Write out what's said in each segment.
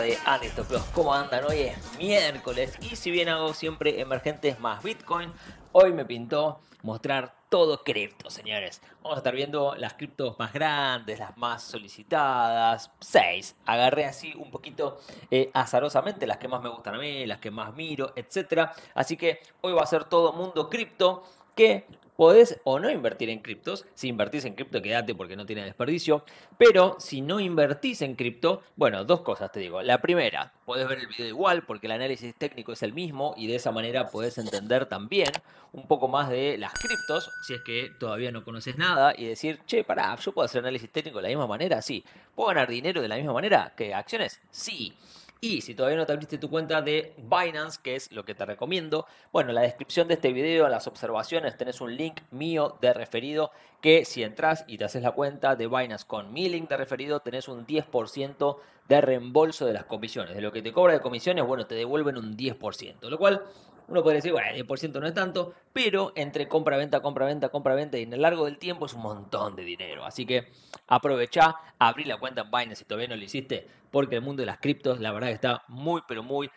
de Anetopeos. ¿Cómo andan? Hoy es miércoles y si bien hago siempre emergentes más Bitcoin, hoy me pintó mostrar todo cripto, señores. Vamos a estar viendo las criptos más grandes, las más solicitadas. Seis. Agarré así un poquito eh, azarosamente las que más me gustan a mí, las que más miro, etc. Así que hoy va a ser todo mundo cripto que Podés o no invertir en criptos. Si invertís en cripto, quédate porque no tiene desperdicio. Pero si no invertís en cripto, bueno, dos cosas te digo. La primera, podés ver el video igual porque el análisis técnico es el mismo y de esa manera podés entender también un poco más de las criptos, si es que todavía no conoces nada y decir, che, pará, yo puedo hacer análisis técnico de la misma manera, sí. ¿Puedo ganar dinero de la misma manera que acciones? Sí. Y si todavía no te abriste tu cuenta de Binance, que es lo que te recomiendo, bueno, en la descripción de este video, en las observaciones, tenés un link mío de referido que si entras y te haces la cuenta de Binance con mi link de referido, tenés un 10% de reembolso de las comisiones. De lo que te cobra de comisiones, bueno, te devuelven un 10%, lo cual uno podría decir, bueno, 10% no es tanto, pero entre compra-venta, compra-venta, compra-venta y en el largo del tiempo es un montón de dinero. Así que aprovecha, abrí la cuenta en Binance si todavía no lo hiciste, porque el mundo de las criptos, la verdad, está muy, pero muy,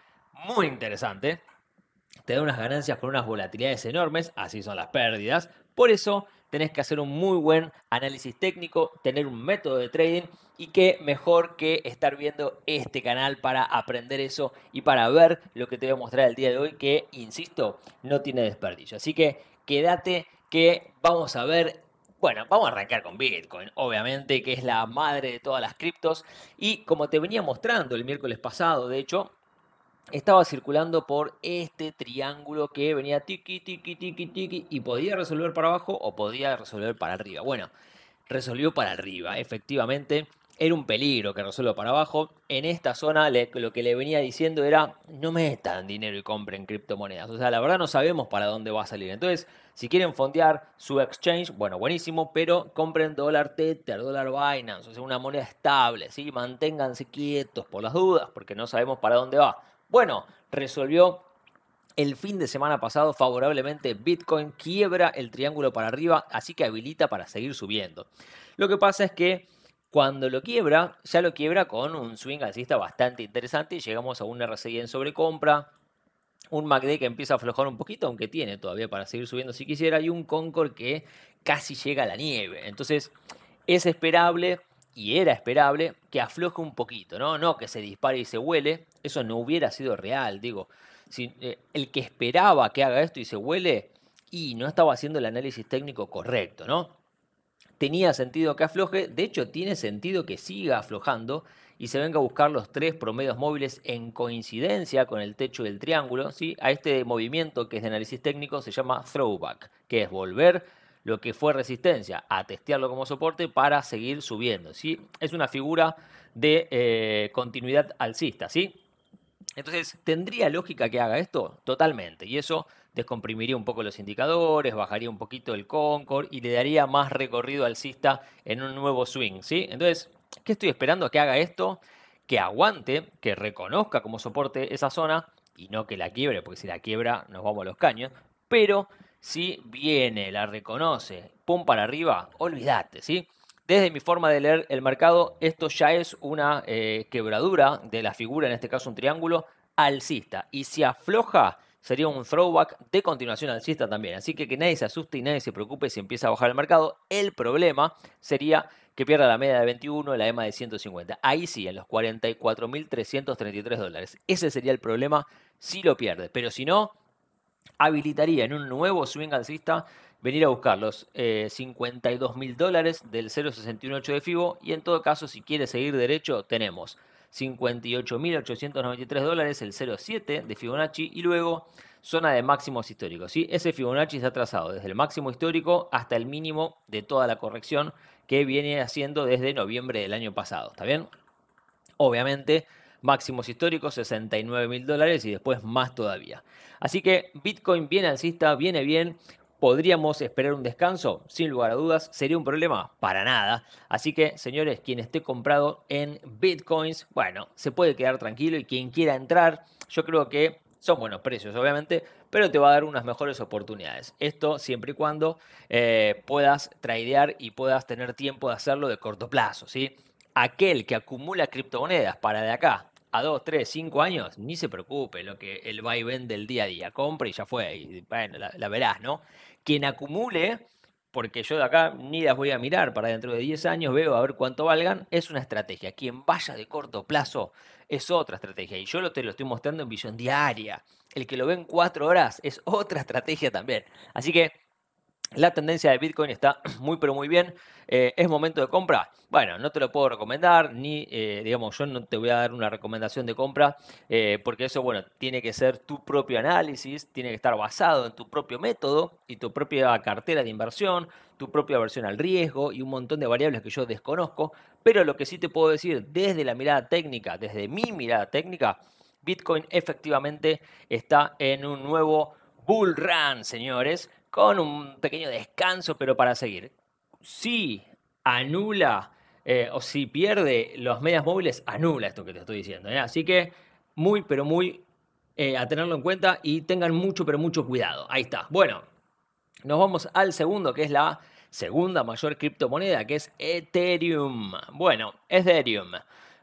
muy interesante. Te da unas ganancias con unas volatilidades enormes, así son las pérdidas. Por eso tenés que hacer un muy buen análisis técnico, tener un método de trading y qué mejor que estar viendo este canal para aprender eso y para ver lo que te voy a mostrar el día de hoy que, insisto, no tiene desperdicio. Así que quédate que vamos a ver bueno, vamos a arrancar con Bitcoin, obviamente, que es la madre de todas las criptos. Y como te venía mostrando el miércoles pasado, de hecho, estaba circulando por este triángulo que venía tiki, tiki, tiki, tiki, y podía resolver para abajo o podía resolver para arriba. Bueno, resolvió para arriba, efectivamente. Era un peligro que resuelva para abajo. En esta zona lo que le venía diciendo era, no metan dinero y compren criptomonedas. O sea, la verdad no sabemos para dónde va a salir. Entonces, si quieren fondear su exchange, bueno, buenísimo, pero compren dólar Tether, dólar Binance, o sea, una moneda estable, ¿sí? Manténganse quietos por las dudas, porque no sabemos para dónde va. Bueno, resolvió el fin de semana pasado favorablemente Bitcoin quiebra el triángulo para arriba, así que habilita para seguir subiendo. Lo que pasa es que cuando lo quiebra, ya lo quiebra con un swing alcista bastante interesante y llegamos a un RCI en sobrecompra, un MACD que empieza a aflojar un poquito, aunque tiene todavía para seguir subiendo si quisiera, y un Concord que casi llega a la nieve. Entonces, es esperable y era esperable, que afloje un poquito, ¿no? No que se dispare y se huele, eso no hubiera sido real, digo. Si, eh, el que esperaba que haga esto y se huele, y no estaba haciendo el análisis técnico correcto, ¿no? Tenía sentido que afloje, de hecho tiene sentido que siga aflojando y se venga a buscar los tres promedios móviles en coincidencia con el techo del triángulo, ¿sí? A este movimiento que es de análisis técnico se llama throwback, que es volver lo que fue resistencia, a testearlo como soporte para seguir subiendo. ¿sí? Es una figura de eh, continuidad alcista, ¿sí? Entonces, ¿tendría lógica que haga esto? Totalmente. Y eso descomprimiría un poco los indicadores, bajaría un poquito el Concord y le daría más recorrido alcista en un nuevo swing, ¿sí? Entonces, ¿qué estoy esperando? Que haga esto, que aguante, que reconozca como soporte esa zona y no que la quiebre, porque si la quiebra nos vamos a los caños, pero si viene, la reconoce, pum para arriba, olvídate, ¿sí? Desde mi forma de leer el mercado, esto ya es una eh, quebradura de la figura, en este caso un triángulo alcista. Y si afloja, sería un throwback de continuación alcista también. Así que que nadie se asuste y nadie se preocupe si empieza a bajar el mercado. El problema sería que pierda la media de 21 y la EMA de 150. Ahí sí, en los 44.333 dólares. Ese sería el problema si lo pierde. Pero si no, habilitaría en un nuevo swing alcista venir a buscar los 52 eh, mil dólares del 0.618 de FIBO y en todo caso si quiere seguir derecho tenemos 58.893 dólares el 0.7 de Fibonacci y luego zona de máximos históricos. ¿sí? Ese Fibonacci está trazado desde el máximo histórico hasta el mínimo de toda la corrección que viene haciendo desde noviembre del año pasado. ¿Está bien? Obviamente máximos históricos, 69 mil dólares y después más todavía. Así que Bitcoin viene alcista, viene bien. ¿Podríamos esperar un descanso? Sin lugar a dudas, ¿sería un problema? Para nada. Así que, señores, quien esté comprado en bitcoins, bueno, se puede quedar tranquilo y quien quiera entrar, yo creo que son buenos precios, obviamente, pero te va a dar unas mejores oportunidades. Esto siempre y cuando eh, puedas tradear y puedas tener tiempo de hacerlo de corto plazo, ¿sí? aquel que acumula criptomonedas para de acá a 2, 3, 5 años, ni se preocupe lo que el y vende del día a día, compra y ya fue, y bueno, la, verás, ¿no? Quien acumule, porque yo de acá ni las voy a mirar, para dentro de 10 años veo a ver cuánto valgan, es una estrategia. Quien vaya de corto plazo es otra estrategia, y yo lo, te lo estoy mostrando en visión diaria. El que lo ve en 4 horas es otra estrategia también. Así que la tendencia de Bitcoin está muy pero muy bien. Eh, ¿Es momento de compra? Bueno, no te lo puedo recomendar, ni eh, digamos, yo no te voy a dar una recomendación de compra, eh, porque eso, bueno, tiene que ser tu propio análisis, tiene que estar basado en tu propio método y tu propia cartera de inversión, tu propia versión al riesgo y un montón de variables que yo desconozco. Pero lo que sí te puedo decir desde la mirada técnica, desde mi mirada técnica, Bitcoin efectivamente está en un nuevo bull run, señores con un pequeño descanso, pero para seguir. Si anula eh, o si pierde los medias móviles, anula esto que te estoy diciendo. ¿eh? Así que muy, pero muy eh, a tenerlo en cuenta y tengan mucho, pero mucho cuidado. Ahí está. Bueno, nos vamos al segundo, que es la segunda mayor criptomoneda, que es Ethereum. Bueno, Ethereum.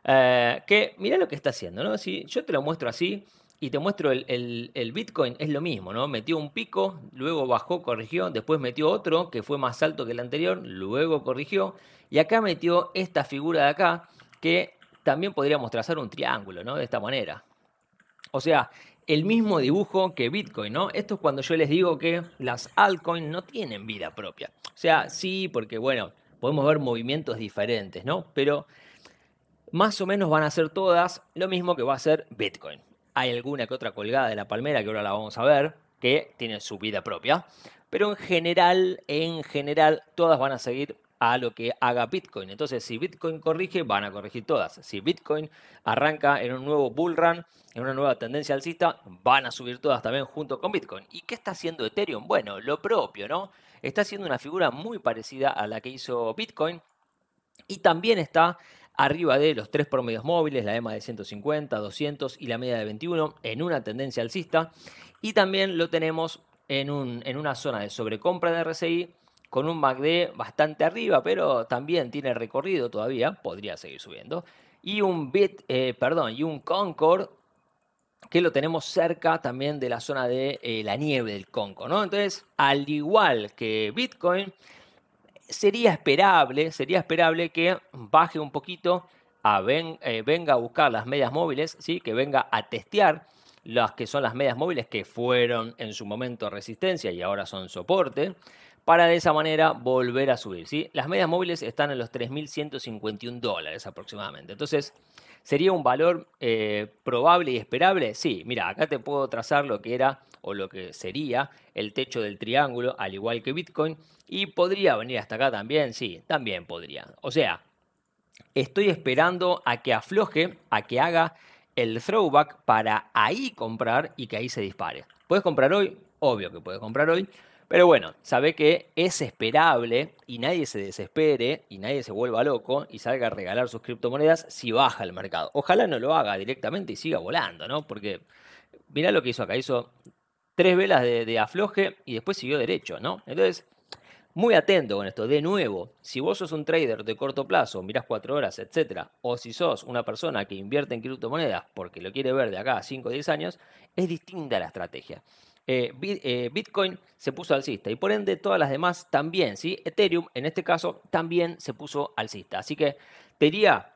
que mira lo que está haciendo, ¿no? Si yo te lo muestro así, y te muestro el, Bitcoin, es lo mismo, ¿no? Metió un pico, luego bajó, corrigió, después metió otro que fue más alto que el anterior, luego corrigió, y acá metió esta figura de acá que también podríamos trazar un triángulo, ¿no? De esta manera. O sea, el mismo dibujo que Bitcoin, ¿no? Esto es cuando yo les digo que las altcoins no tienen vida propia. O sea, sí, porque bueno, podemos ver movimientos diferentes, ¿no? Pero más o menos van a ser todas lo mismo que va a ser Bitcoin. Hay alguna que otra colgada de la palmera que ahora la vamos a ver, que tiene su vida propia. Pero en general, en general, todas van a seguir a lo que haga Bitcoin. Entonces, si Bitcoin corrige, van a corregir todas. Si Bitcoin arranca en un nuevo bull run, en una nueva tendencia alcista, van a subir todas también junto con Bitcoin. ¿Y qué está haciendo Ethereum? Bueno, lo propio, ¿no? Está haciendo una figura muy parecida a la que hizo Bitcoin y también está arriba de los tres promedios móviles, la EMA de 150, 200 y la media de 21, en una tendencia alcista. Y también lo tenemos en, una zona de sobrecompra de RSI con un MACD bastante arriba, pero también tiene recorrido todavía, podría seguir subiendo. Y un bit, eh, perdón, y un Concord que lo tenemos cerca también de la zona de eh, la nieve del Conco, ¿no? Entonces, al igual que Bitcoin, sería esperable, sería esperable que baje un poquito, a eh, venga a buscar las medias móviles, ¿sí? que venga a testear las que son las medias móviles que fueron en su momento resistencia y ahora son soporte, para de esa manera volver a subir. ¿sí? Las medias móviles están en los 3.151 dólares aproximadamente. Entonces, ¿sería un valor eh, probable y esperable? Sí, mira, acá te puedo trazar lo que era o lo que sería el techo del triángulo, al igual que Bitcoin, y podría venir hasta acá también, sí, también podría. O sea, estoy esperando a que afloje, a que haga el throwback para ahí comprar y que ahí se dispare. ¿Puedes comprar hoy? Obvio que puedes comprar hoy. Pero bueno, sabe que es esperable y nadie se desespere y nadie se vuelva loco y salga a regalar sus criptomonedas si baja el mercado. Ojalá no lo haga directamente y siga volando, ¿no? Porque mirá lo que hizo acá, hizo tres velas de, afloje y después siguió derecho, ¿no? Entonces, muy atento con esto. De nuevo, si vos sos un trader de corto plazo, mirás cuatro horas, etcétera, o si sos una persona que invierte en criptomonedas porque lo quiere ver de acá a 5 o 10 años, es distinta la estrategia. Eh, eh, Bitcoin se puso alcista y por ende todas las demás también, ¿sí? Ethereum en este caso también se puso alcista. Así que te diría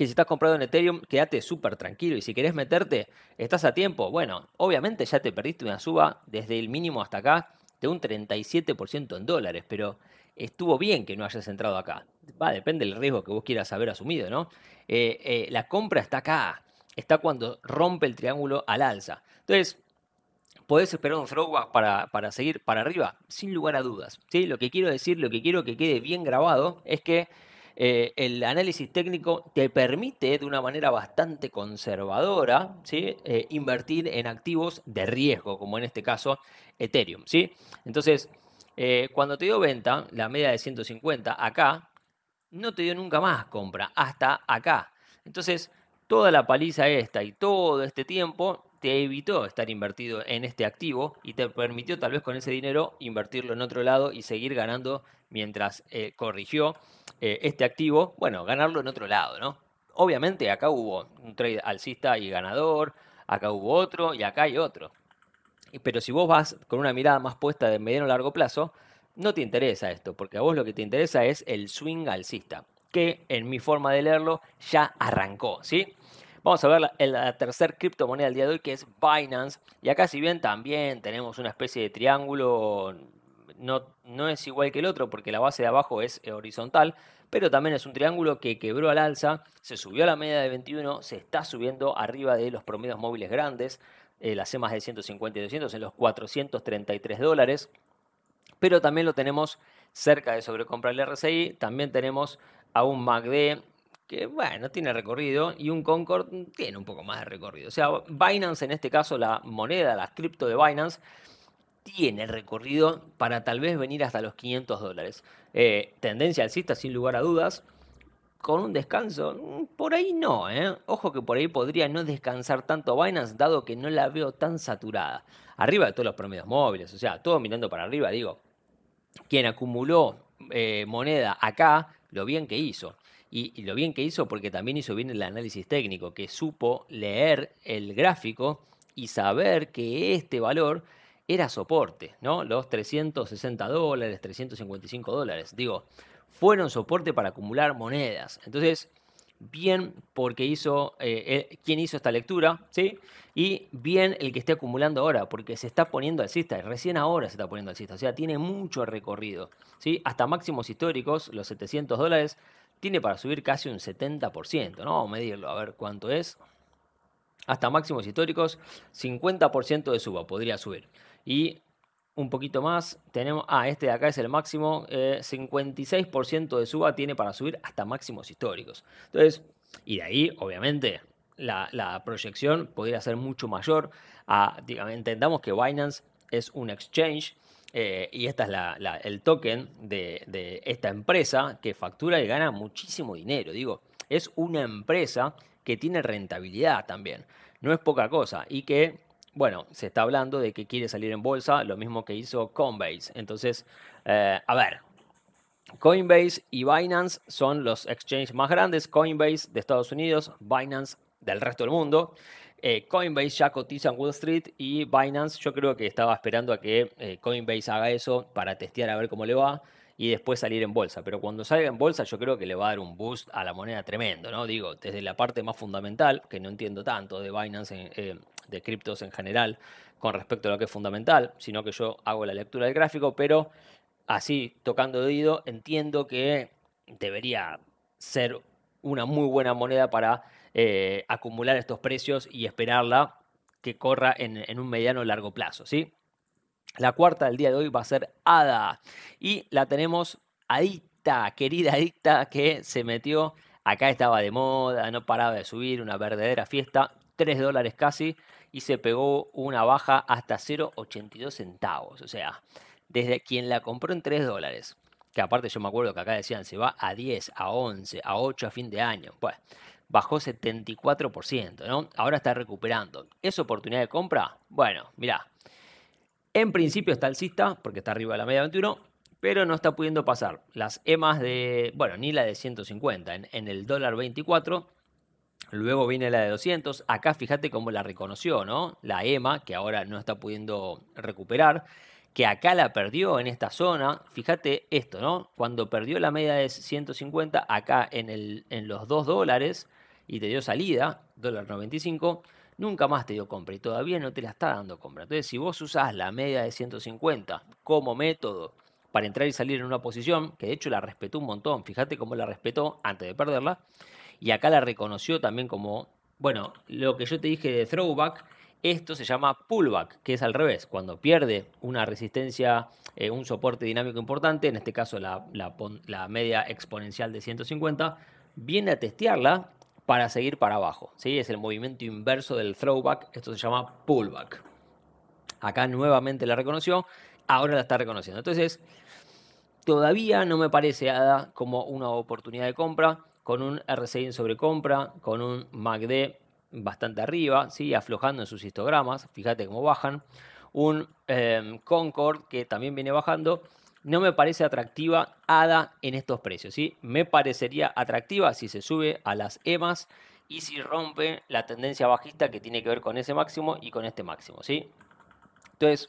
que si estás comprado en Ethereum, quédate súper tranquilo. Y si querés meterte, estás a tiempo. Bueno, obviamente ya te perdiste una suba desde el mínimo hasta acá de un 37% en dólares, pero estuvo bien que no hayas entrado acá. Va, depende del riesgo que vos quieras haber asumido, ¿no? Eh, eh, la compra está acá, está cuando rompe el triángulo al alza. Entonces, ¿podés esperar un throwback para, para seguir para arriba? Sin lugar a dudas. ¿sí? Lo que quiero decir, lo que quiero que quede bien grabado es que eh, el análisis técnico te permite de una manera bastante conservadora eh, invertir en activos de riesgo, como en este caso Ethereum. Entonces, eh, cuando te dio venta, la media de 150 acá, no te dio nunca más compra, hasta acá. Entonces, toda la paliza esta y todo este tiempo te evitó estar invertido en este activo y te permitió tal vez con ese dinero invertirlo en otro lado y seguir ganando mientras corrigió eh, este activo, bueno, ganarlo en otro lado, ¿no? Obviamente acá hubo un trade alcista y ganador, acá hubo otro y acá hay otro. Pero si vos vas con una mirada más puesta de mediano o largo plazo, no te interesa esto, porque a vos lo que te interesa es el swing alcista, que en mi forma de leerlo ya arrancó, ¿sí? Vamos a ver la, la tercer criptomoneda del día de hoy, que es Binance. Y acá si bien también tenemos una especie de triángulo no, es igual que el otro porque la base de abajo es eh, horizontal, pero también es un triángulo que quebró al alza, se subió a la media de 21, se está subiendo arriba de los promedios móviles grandes, eh, las EMAs de 150 y 200 en los 433 dólares, pero también lo tenemos cerca de sobrecompra el RSI, también tenemos a un MACD que bueno, tiene recorrido y un Concord tiene un poco más de recorrido. O sea, Binance en este caso, la moneda, la cripto de Binance, tiene recorrido para tal vez venir hasta los 500 dólares. Eh, tendencia alcista sin lugar a dudas. Con un descanso, mm, por ahí no, ¿eh? Ojo que por ahí podría no descansar tanto Binance, dado que no la veo tan saturada. Arriba de todos los promedios móviles, o sea, todo mirando para arriba, digo, quien acumuló eh, moneda acá, lo bien que hizo. y, lo bien que hizo porque también hizo bien el análisis técnico, que supo leer el gráfico y saber que este valor era soporte, ¿no? Los 360 dólares, 355 dólares, digo, fueron soporte para acumular monedas. Entonces, bien porque hizo, eh, eh, quien hizo esta lectura, ¿sí? Y bien el que esté acumulando ahora, porque se está poniendo alcista, recién ahora se está poniendo alcista, o sea, tiene mucho recorrido, ¿sí? Hasta máximos históricos, los 700 dólares, tiene para subir casi un 70%, ¿no? Vamos a medirlo, a ver cuánto es. Hasta máximos históricos, 50% de suba podría subir. Y un poquito más, tenemos, ah, este de acá es el máximo, 56% eh, de suba tiene para subir hasta máximos históricos. Entonces, y de ahí, obviamente, la, proyección podría ser mucho mayor. digamos, entendamos que Binance es un exchange. Eh, y esta es el token de esta empresa que factura y gana muchísimo dinero. Digo, es una empresa que tiene rentabilidad también. No es poca cosa. Y que bueno, se está hablando de que quiere salir en bolsa, lo mismo que hizo Coinbase. Entonces, eh, a ver, Coinbase y Binance son los exchanges más grandes, Coinbase de Estados Unidos, Binance del resto del mundo. Eh, Coinbase ya cotiza en Wall Street y Binance yo creo que estaba esperando a que eh, Coinbase haga eso para testear a ver cómo le va y después salir en bolsa. Pero cuando salga en bolsa yo creo que le va a dar un boost a la moneda tremendo, ¿no? Digo, desde la parte más fundamental, que no entiendo tanto de Binance en, de criptos en general con respecto a lo que es fundamental, sino que yo hago la lectura del gráfico, pero así tocando de oído entiendo que debería ser una muy buena moneda para eh, acumular estos precios y esperarla que corra en, un mediano o largo plazo, ¿sí? La cuarta del día de hoy va a ser ADA y la tenemos adicta, querida adicta que se metió, acá estaba de moda, no paraba de subir, una verdadera fiesta, 3 dólares casi, y se pegó una baja hasta 0,82 centavos. O sea, desde quien la compró en 3 dólares, que aparte yo me acuerdo que acá decían se va a 10, a 11, a 8 a fin de año. pues bajó 74%, ¿no? Ahora está recuperando. ¿Es oportunidad de compra? Bueno, mirá. En principio está alcista, porque está arriba de la media 21, pero no está pudiendo pasar las EMAs de, bueno, ni la de 150, en el dólar 24 Luego viene la de 200. Acá fíjate cómo la reconoció, ¿no? La EMA, que ahora no está pudiendo recuperar, que acá la perdió en esta zona. Fíjate esto, ¿no? Cuando perdió la media de 150, acá en, el, en los 2 dólares y te dio salida, dólar 95, nunca más te dio compra y todavía no te la está dando compra. Entonces, si vos usás la media de 150 como método para entrar y salir en una posición, que de hecho la respetó un montón, fíjate cómo la respetó antes de perderla y acá la reconoció también como, bueno, lo que yo te dije de throwback, esto se llama pullback, que es al revés, cuando pierde una resistencia, eh, un soporte dinámico importante, en este caso la, media exponencial de 150, viene a testearla para seguir para abajo. ¿sí? Es el movimiento inverso del throwback, esto se llama pullback. Acá nuevamente la reconoció, ahora la está reconociendo. Entonces, todavía no me parece como una oportunidad de compra con un RSI en sobrecompra, con un MACD bastante arriba, ¿sí? aflojando en sus histogramas, fíjate cómo bajan. Un em, Concord que también viene bajando. No me parece atractiva ADA en estos precios. ¿sí? Me parecería atractiva si se sube a las EMAs y si rompe la tendencia bajista que tiene que ver con ese máximo y con este máximo. ¿sí? Entonces,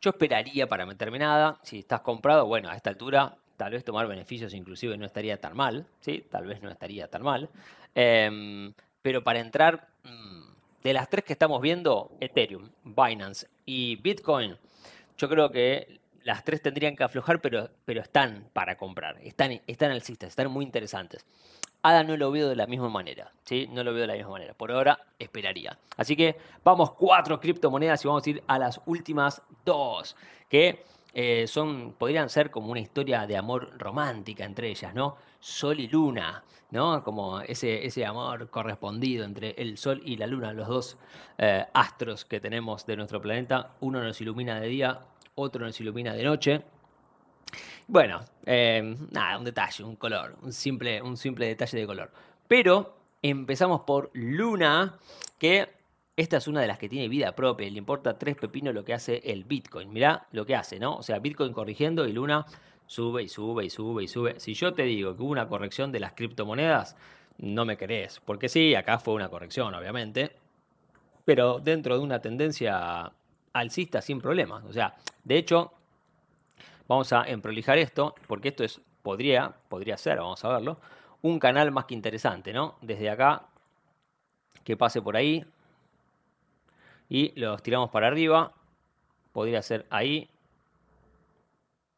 yo esperaría para meterme nada. Si estás comprado, bueno, a esta altura tal vez tomar beneficios inclusive no estaría tan mal, ¿sí? Tal vez no estaría tan mal. Em, pero para entrar, mm, de las tres que estamos viendo, Ethereum, Binance y Bitcoin, yo creo que las tres tendrían que aflojar, pero, pero están para comprar, están, están alcistas, están muy interesantes. Ada no lo veo de la misma manera, ¿sí? No lo veo de la misma manera. Por ahora esperaría. Así que vamos cuatro criptomonedas y vamos a ir a las últimas dos, que eh, son, podrían ser como una historia de amor romántica entre ellas, ¿no? Sol y luna, ¿no? Como ese, ese amor correspondido entre el sol y la luna, los dos eh, astros que tenemos de nuestro planeta. Uno nos ilumina de día, otro nos ilumina de noche. Bueno, eh, nada, un detalle, un color, un simple, un simple detalle de color. Pero empezamos por luna, que esta es una de las que tiene vida propia y le importa tres pepinos lo que hace el Bitcoin. Mirá lo que hace, ¿no? O sea, Bitcoin corrigiendo y Luna sube y sube y sube y sube. Si yo te digo que hubo una corrección de las criptomonedas, no me crees. Porque sí, acá fue una corrección, obviamente. Pero dentro de una tendencia alcista sin problemas. O sea, de hecho, vamos a emprolijar esto, porque esto es, podría, podría ser, vamos a verlo, un canal más que interesante, ¿no? Desde acá, que pase por ahí, y los tiramos para arriba. Podría ser ahí,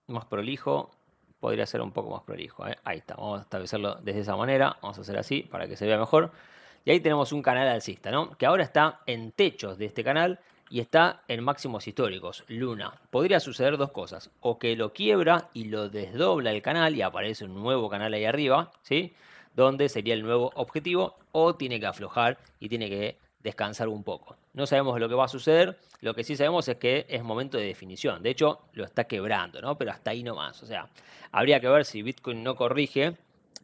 más prolijo. Podría ser un poco más prolijo. ¿eh? Ahí está, vamos a establecerlo desde esa manera. Vamos a hacer así para que se vea mejor. Y ahí tenemos un canal alcista, ¿no? Que ahora está en techos de este canal y está en máximos históricos, Luna. Podría suceder dos cosas, o que lo quiebra y lo desdobla el canal y aparece un nuevo canal ahí arriba, ¿sí? Donde sería el nuevo objetivo, o tiene que aflojar y tiene que descansar un poco no sabemos lo que va a suceder, lo que sí sabemos es que es momento de definición. De hecho, lo está quebrando, ¿no? Pero hasta ahí nomás. O sea, habría que ver si Bitcoin no corrige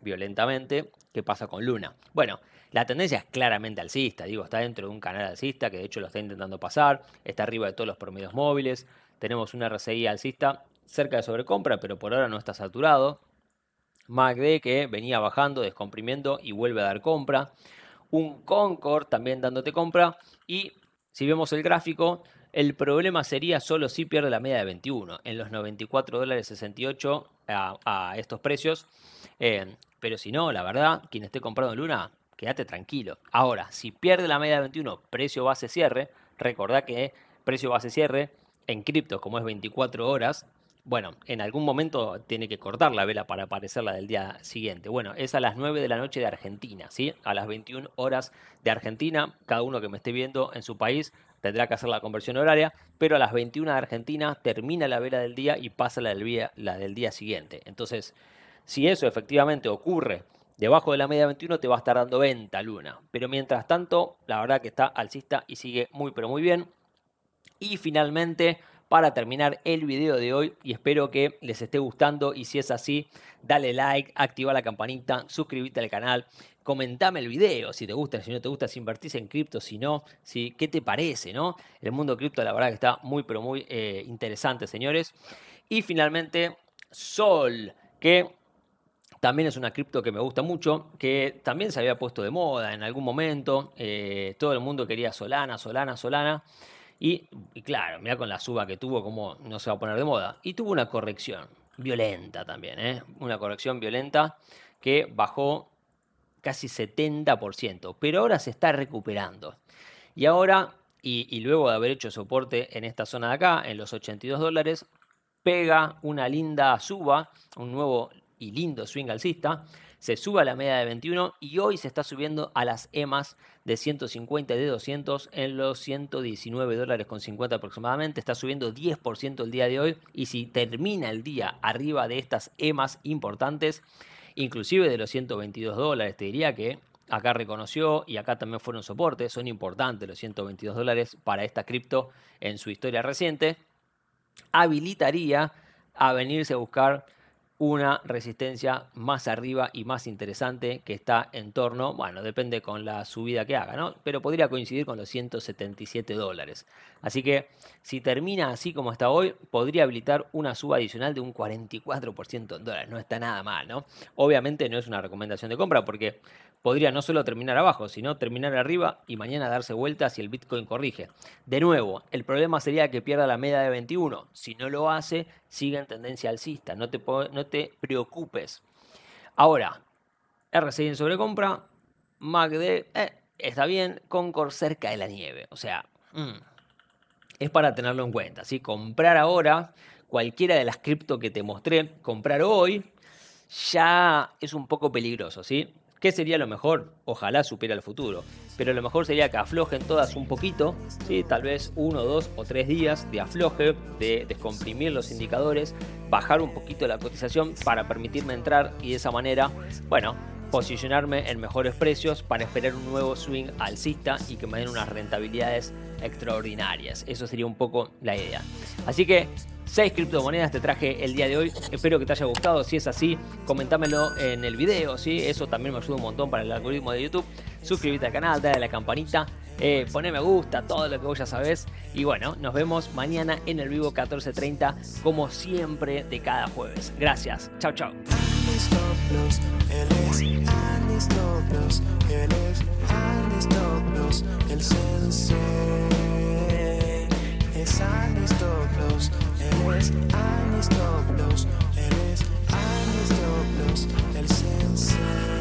violentamente qué pasa con Luna. Bueno, la tendencia es claramente alcista, digo, está dentro de un canal alcista que de hecho lo está intentando pasar, está arriba de todos los promedios móviles, tenemos una RCI alcista cerca de sobrecompra, pero por ahora no está saturado. MACD que venía bajando, descomprimiendo y vuelve a dar compra. Un Concord también dándote compra. Y si vemos el gráfico, el problema sería solo si pierde la media de 21, en los 94 dólares 68 a, estos precios. Eh, pero si no, la verdad, quien esté comprando Luna, quédate tranquilo. Ahora, si pierde la media de 21, precio base cierre, recordá que precio base cierre en criptos, como es 24 horas, bueno, en algún momento tiene que cortar la vela para aparecer la del día siguiente. Bueno, es a las 9 de la noche de Argentina, ¿sí? A las 21 horas de Argentina, cada uno que me esté viendo en su país tendrá que hacer la conversión horaria, pero a las 21 de Argentina termina la vela del día y pasa la del día, la del día siguiente. Entonces, si eso efectivamente ocurre debajo de la media 21 te va a estar dando venta Luna. Pero mientras tanto, la verdad que está alcista y sigue muy pero muy bien. Y finalmente, para terminar el video de hoy y espero que les esté gustando y si es así, dale like, activa la campanita, suscríbete al canal, comentame el video, si te gusta, si no te gusta, si invertís en cripto, si no, si, qué te parece, ¿no? El mundo cripto la verdad que está muy, pero muy eh, interesante, señores. Y finalmente, Sol, que también es una cripto que me gusta mucho, que también se había puesto de moda en algún momento. Eh, todo el mundo quería Solana, Solana, Solana. Y, claro, mira con la suba que tuvo, como no se va a poner de moda. Y tuvo una corrección violenta también, ¿eh? una corrección violenta que bajó casi 70%, pero ahora se está recuperando. Y ahora, y, y luego de haber hecho soporte en esta zona de acá, en los 82 dólares, pega una linda suba, un nuevo y lindo swing alcista, se sube a la media de 21 y hoy se está subiendo a las EMAs de 150 y de 200 en los 119 dólares con 50 aproximadamente. Está subiendo 10% el día de hoy y si termina el día arriba de estas EMAs importantes, inclusive de los 122 dólares, te diría que acá reconoció y acá también fueron soportes, son importantes los 122 dólares para esta cripto en su historia reciente, habilitaría a venirse a buscar una resistencia más arriba y más interesante que está en torno, bueno, depende con la subida que haga, ¿no? Pero podría coincidir con los 177 dólares. Así que si termina así como está hoy, podría habilitar una suba adicional de un 44% en dólares. No está nada mal, ¿no? Obviamente no es una recomendación de compra porque podría no solo terminar abajo, sino terminar arriba y mañana darse vuelta si el Bitcoin corrige. De nuevo, el problema sería que pierda la media de 21. Si no lo hace, sigue en tendencia alcista, no te, no te preocupes. Ahora, R6 en sobrecompra, MACD eh, está bien, Concord cerca de la nieve, o sea, mm, es para tenerlo en cuenta, ¿sí? Comprar ahora cualquiera de las cripto que te mostré, comprar hoy, ya es un poco peligroso, ¿sí? ¿Qué sería lo mejor? Ojalá supiera el futuro. Pero lo mejor sería que aflojen todas un poquito, tal vez uno, dos o tres días de afloje, de descomprimir los indicadores, bajar un poquito la cotización para permitirme entrar y de esa manera, bueno, posicionarme en mejores precios para esperar un nuevo swing alcista y que me den unas rentabilidades extraordinarias. Eso sería un poco la idea. Así que 6 criptomonedas te traje el día de hoy. Espero que te haya gustado. Si es así, comentámelo en el video. Eso también me ayuda un montón para el algoritmo de YouTube. Suscríbete al canal, dale a la campanita, eh, me gusta, todo lo que vos ya sabés. Y bueno, nos vemos mañana en el vivo 1430, como siempre, de cada jueves. Gracias. Chao, chao. eres amistoso, eres amistoso, el sensei.